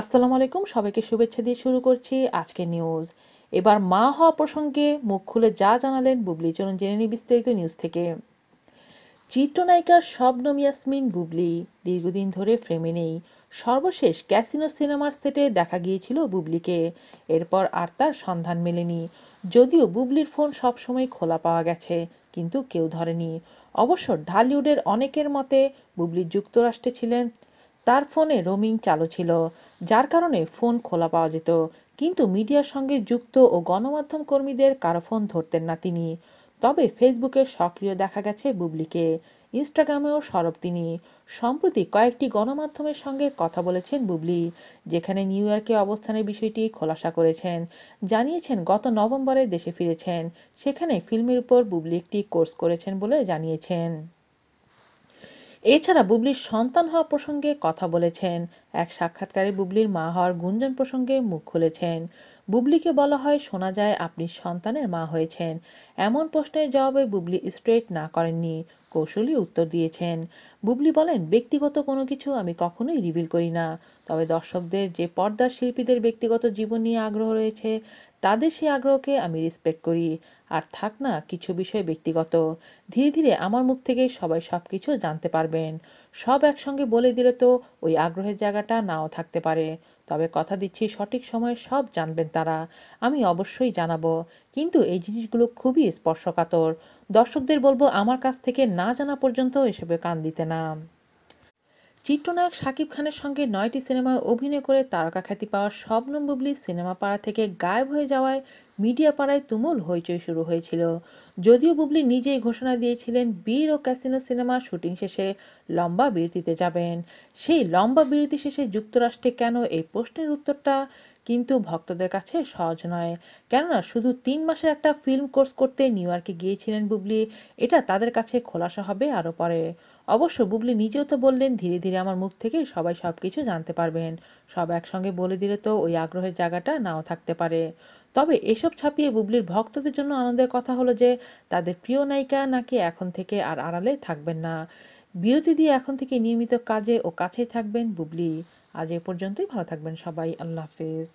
আসসালামু আলাইকুম সবাইকে শুভেচ্ছা দিয়ে শুরু করছি আজকে নিউজ এবার মা হওয়া প্রসঙ্গে মুখ খুলে যা জানালেন বুবলি চলুন জেনে নিই বিস্তারিত নিউজ থেকে চিত্রনায়িকার শবনম ইয়াসমিন বুবলি দীর্ঘদিন ধরে ফ্রেমে নেই সর্বশেষ ক্যাসিনো সিনেমার সেটে দেখা গিয়েছিল বুবলিকে এরপর আর তার সন্ধান মেলেনি যদিও বুবলির ফোন সবসময় খোলা পাওয়া গেছে কিন্তু কেউ ধরেনি অবশ্য ঢালিউডের অনেকের মতে বুবলি যুক্তরাষ্ট্রে ছিলেন তার ফোনে রোমিং চালু ছিল যার কারণে ফোন খোলা পাওয়া যেত কিন্তু মিডিয়ার সঙ্গে যুক্ত ও গণমাধ্যম কর্মীদের কারো ফোন ধরতেন না তিনি তবে ফেসবুকে সক্রিয় দেখা গেছে বুবলিকে ইনস্টাগ্রামেও সরব তিনি সম্প্রতি কয়েকটি গণমাধ্যমের সঙ্গে কথা বলেছেন বুবলি যেখানে নিউ ইয়র্কে অবস্থানের বিষয়টি খোলাসা করেছেন জানিয়েছেন গত নভেম্বরে দেশে ফিরেছেন সেখানে ফিল্মের উপর বুবলি একটি কোর্স করেছেন বলে জানিয়েছেন এছাড়া বুবলির সন্তান হওয়া প্রসঙ্গে কথা বলেছেন এক সাক্ষাৎকারে বুবলির মা হওয়ার গুঞ্জন প্রসঙ্গে মুখ খুলেছেন বুবলিকে বলা হয় শোনা যায় আপনি সন্তানের মা হয়েছেন এমন প্রশ্নের জবাবে বুবলি স্ট্রেট না করেননি কৌশলী উত্তর দিয়েছেন বুবলি বলেন ব্যক্তিগত কোনো কিছু আমি কখনোই রিভিল করি না তবে দর্শকদের যে পর্দার শিল্পীদের ব্যক্তিগত জীবন নিয়ে আগ্রহ রয়েছে তাদের সেই আগ্রহকে আমি রেসপেক্ট করি আর থাক না কিছু বিষয় ব্যক্তিগত ধীরে ধীরে আমার মুখ থেকেই সবাই সব কিছু জানতে পারবেন সব একসঙ্গে বলে দিলে তো ওই আগ্রহের জায়গাটা নাও থাকতে পারে তবে কথা দিচ্ছি সঠিক সময়ে সব জানবেন তারা আমি অবশ্যই জানাবো কিন্তু এই জিনিসগুলো খুবই স্পর্শকাতর দর্শকদের বলবো আমার কাছ থেকে না জানা পর্যন্ত এসবে কান দিতে না চিত্রনায়ক শাকিব খানের সঙ্গে নয়টি সিনেমায় অভিনয় করে তারকা খ্যাতি পাওয়া শবনম বুবলি সিনেমা পাড়া থেকে গায়েব হয়ে যাওয়ায় মিডিয়া পাড়ায় তুমুল হইচই শুরু হয়েছিল যদিও বুবলি নিজেই ঘোষণা দিয়েছিলেন বীর ও ক্যাসিনো সিনেমার শুটিং শেষে লম্বা বিরতিতে যাবেন সেই লম্বা বিরতি শেষে যুক্তরাষ্ট্রে কেন এই প্রশ্নের উত্তরটা কিন্তু ভক্তদের কাছে সহজ নয় কেননা শুধু তিন মাসের একটা ফিল্ম কোর্স করতে নিউ ইয়র্কে গিয়েছিলেন বুবলি এটা তাদের কাছে খোলাসা হবে আরও পরে অবশ্য বুবলি নিজেও তো বললেন ধীরে ধীরে আমার মুখ থেকে সবাই সব কিছু জানতে পারবেন সব একসঙ্গে বলে দিলে তো ওই আগ্রহের জায়গাটা নাও থাকতে পারে তবে এসব ছাপিয়ে বুবলির ভক্তদের জন্য আনন্দের কথা হলো যে তাদের প্রিয় নায়িকা নাকি এখন থেকে আর আড়ালে থাকবেন না বিরতি দিয়ে এখন থেকে নিয়মিত কাজে ও কাছেই থাকবেন বুবলি আজ এ পর্যন্তই ভালো থাকবেন সবাই আল্লাহ হাফেজ